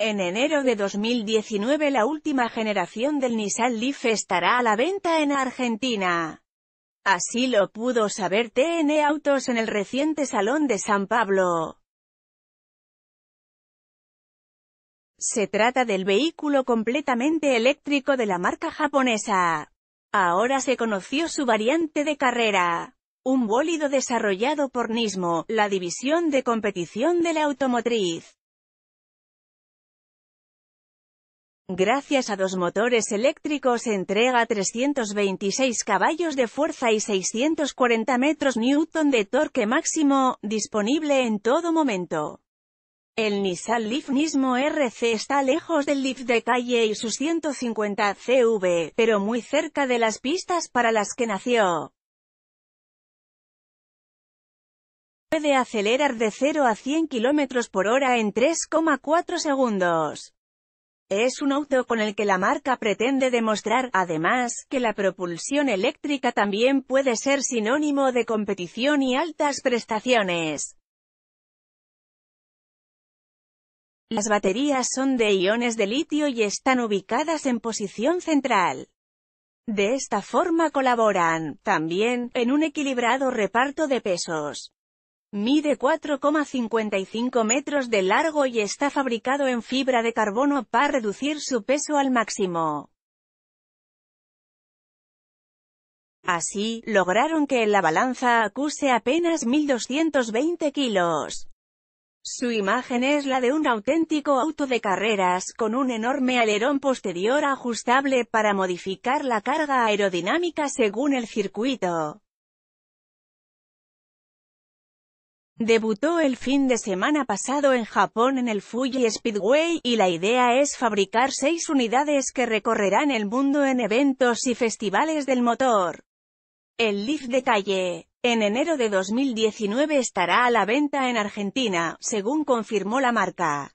En enero de 2019 la última generación del Nissan Leaf estará a la venta en Argentina. Así lo pudo saber TN Autos en el reciente Salón de San Pablo. Se trata del vehículo completamente eléctrico de la marca japonesa. Ahora se conoció su variante de carrera. Un bólido desarrollado por Nismo, la división de competición de la automotriz. Gracias a dos motores eléctricos entrega 326 caballos de fuerza y 640 metros newton de torque máximo, disponible en todo momento. El Nissan Leaf Nismo RC está lejos del Leaf de calle y sus 150 CV, pero muy cerca de las pistas para las que nació. Puede acelerar de 0 a 100 km por hora en 3,4 segundos. Es un auto con el que la marca pretende demostrar, además, que la propulsión eléctrica también puede ser sinónimo de competición y altas prestaciones. Las baterías son de iones de litio y están ubicadas en posición central. De esta forma colaboran, también, en un equilibrado reparto de pesos. Mide 4,55 metros de largo y está fabricado en fibra de carbono para reducir su peso al máximo. Así, lograron que la balanza acuse apenas 1.220 kilos. Su imagen es la de un auténtico auto de carreras, con un enorme alerón posterior ajustable para modificar la carga aerodinámica según el circuito. Debutó el fin de semana pasado en Japón en el Fuji Speedway, y la idea es fabricar seis unidades que recorrerán el mundo en eventos y festivales del motor. El Leaf de calle, en enero de 2019 estará a la venta en Argentina, según confirmó la marca.